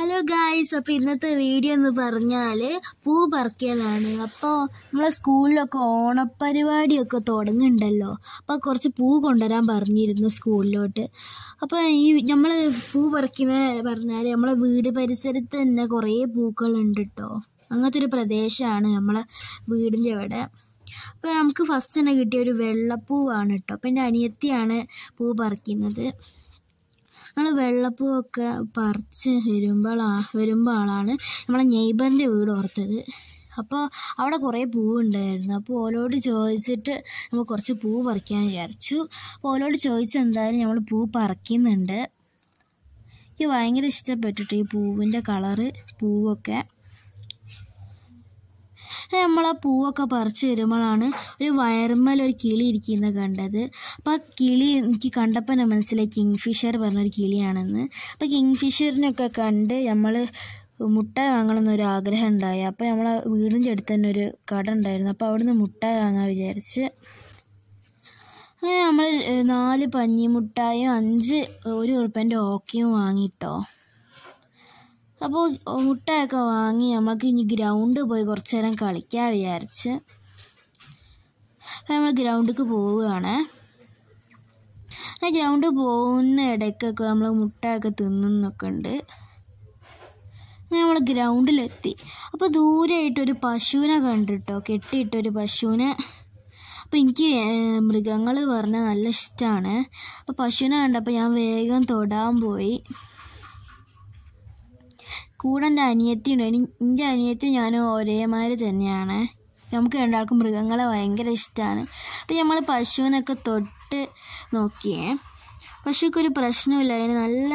hello guys അപ്പോൾ ഇന്നത്തെ video എന്ന് പറഞ്ഞാൽ പൂ പറിക്കലാണ് അപ്പോൾ നമ്മളെ സ്കൂളിലൊക്കെ ഓണപ്പരിപാടിയൊക്കെ തുടങ്ങുന്നുണ്ടല്ലോ അപ്പോൾ കുറച്ച് പൂ കൊണ്ടുവരാൻ പറഞ്ഞിരുന്നു സ്കൂളിലോട്ട് അപ്പോൾ ഈ നമ്മൾ പൂ പറിക്കുന്ന പറഞ്ഞാൽ നമ്മളെ വീട് പരിസരത്ത് തന്നെ കുറേ പൂക്കളുണ്ട് കേട്ടോ അങ്ങനത്തെ ഒരു പ്രദേശമാണ് നമ്മളെ വീടിൻ്റെ അവിടെ അപ്പോൾ നമുക്ക് ഫസ്റ്റ് തന്നെ കിട്ടിയ ഒരു വെള്ളപ്പൂവാണ് കേട്ടോ അപ്പോൾ എൻ്റെ അനിയത്തിയാണ് പൂ പറിക്കുന്നത് നമ്മൾ വെള്ളപ്പൂവൊക്കെ പറിച്ച് വരുമ്പോൾ വരുമ്പോഴാണ് നമ്മളെ നെയ്ബറിൻ്റെ വീട് ഓർത്തത് അപ്പോൾ അവിടെ കുറേ പൂവുണ്ടായിരുന്നു അപ്പോൾ ഓലോട് ചോദിച്ചിട്ട് നമ്മൾ കുറച്ച് പൂ പറിക്കാൻ വിചാരിച്ചു അപ്പോൾ ഓലോട് ചോദിച്ചെന്തായാലും എന്തായാലും നമ്മൾ പൂ പറിക്കുന്നുണ്ട് എനിക്ക് ഭയങ്കര ഇഷ്ടപ്പെട്ടിട്ട് ഈ പൂവിൻ്റെ കളറ് പൂവൊക്കെ നമ്മൾ ആ പൂവൊക്കെ പറിച്ചു വരുമ്പോഴാണ് ഒരു വയർമേൽ ഒരു കിളി ഇരിക്കുന്നത് കണ്ടത് അപ്പം ആ കിളി എനിക്ക് കണ്ടപ്പോൾ നമ്മൾ മനസ്സിലായി കിങ് ഫിഷർ പറഞ്ഞൊരു കിളിയാണെന്ന് അപ്പം കിങ് ഫിഷറിനൊക്കെ കണ്ട് നമ്മൾ മുട്ട വാങ്ങണമെന്ന് ആഗ്രഹം ഉണ്ടായി അപ്പം നമ്മളെ വീടിൻ്റെ അടുത്ത് തന്നെ ഒരു കട ഉണ്ടായിരുന്നു അപ്പോൾ അവിടുന്ന് മുട്ട വാങ്ങാൻ വിചാരിച്ച് അങ്ങനെ നമ്മൾ നാല് പഞ്ഞിമുട്ടായും അഞ്ച് ഒരു ഉറുപ്പൻ്റെ ഓക്കിയും വാങ്ങിട്ടോ അപ്പോൾ മുട്ടയൊക്കെ വാങ്ങി നമുക്ക് ഇനി ഗ്രൗണ്ടിൽ പോയി കുറച്ച് നേരം കളിക്കാൻ വിചാരിച്ച് അപ്പോൾ നമ്മൾ ഗ്രൗണ്ടിലേക്ക് പോവുകയാണ് ഗ്രൗണ്ടിൽ പോകുന്ന ഇടയ്ക്കൊക്കെ നമ്മൾ മുട്ടയൊക്കെ തിന്നുന്നൊക്കെ ഉണ്ട് നമ്മൾ ഗ്രൗണ്ടിലെത്തി അപ്പോൾ ദൂരെയായിട്ടൊരു പശുവിനെ കണ്ടിട്ടോ കെട്ടിയിട്ടൊരു പശുവിനെ അപ്പോൾ എനിക്ക് മൃഗങ്ങൾ പറഞ്ഞാൽ നല്ല ഇഷ്ടമാണ് അപ്പോൾ പശുവിനെ കണ്ടപ്പോൾ ഞാൻ വേഗം തൊടാൻ പോയി കൂടെ എൻ്റെ അനിയത്തിയുണ്ട് എൻ്റെ അനിയത്തി ഞാനും ഒരേമാതിരി തന്നെയാണ് നമുക്ക് രണ്ടാൾക്കും മൃഗങ്ങളെ ഭയങ്കര ഇഷ്ടമാണ് അപ്പോൾ നമ്മൾ പശുവിനൊക്കെ തൊട്ട് നോക്കിയേ പശുക്കൊരു പ്രശ്നമില്ല അതിന് നല്ല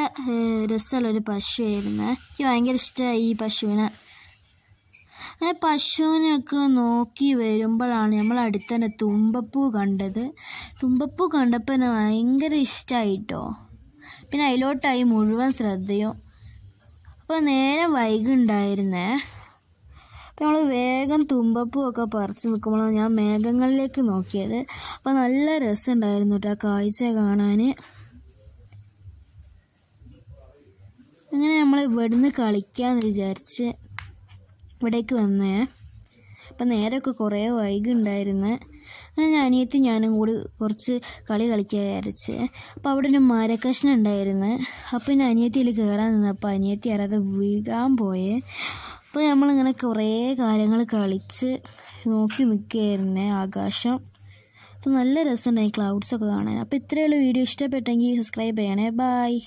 രസമുള്ളൊരു പശുവായിരുന്നു എനിക്ക് ഭയങ്കര ഇഷ്ടമായി ഈ പശുവിനെ അങ്ങനെ പശുവിനൊക്കെ നോക്കി വരുമ്പോഴാണ് നമ്മൾ അടുത്ത് തന്നെ തുമ്പപ്പൂ കണ്ടത് തുമ്പപ്പൂ കണ്ടപ്പോൾ എന്നെ ഭയങ്കര ഇഷ്ടമായിട്ടോ പിന്നെ അതിലോട്ടായി മുഴുവൻ ശ്രദ്ധയും അപ്പോൾ നേരെ വൈകുണ്ടായിരുന്നേ അപ്പോൾ നമ്മൾ വേഗം തുമ്പപ്പൂവൊക്കെ പറിച്ച് നിൽക്കുമ്പോഴാണ് ഞാൻ മേഘങ്ങളിലേക്ക് നോക്കിയത് അപ്പോൾ നല്ല രസമുണ്ടായിരുന്നു കേട്ടോ കാഴ്ച കാണാൻ അങ്ങനെ നമ്മൾ ഇവിടുന്ന് കളിക്കാമെന്ന് വിചാരിച്ച് ഇവിടേക്ക് വന്നേ അപ്പം നേരമൊക്കെ കുറേ വൈകുണ്ടായിരുന്നേ അങ്ങനെ ഞാൻ അനിയത്തി ഞാനും കൂടി കുറച്ച് കളി കളിക്കാൻ വിചാരിച്ച് അപ്പോൾ അവിടെ ഒരു മരക്കഷ്ണം ഉണ്ടായിരുന്നു അപ്പോൾ ഞാൻ അനിയത്തിയിൽ കയറാൻ നിന്നപ്പോൾ അനിയത്തി അറിയാതെ വീഴാൻ പോയെ അപ്പോൾ നമ്മളിങ്ങനെ കുറേ കാര്യങ്ങൾ കളിച്ച് നോക്കി നിൽക്കുകയായിരുന്നു ആകാശം അപ്പോൾ നല്ല രസമുണ്ടായി ക്ലൗഡ്സൊക്കെ കാണാൻ അപ്പോൾ ഇത്രയുള്ള വീഡിയോ ഇഷ്ടപ്പെട്ടെങ്കിൽ സബ്സ്ക്രൈബ് ചെയ്യണേ ബായ്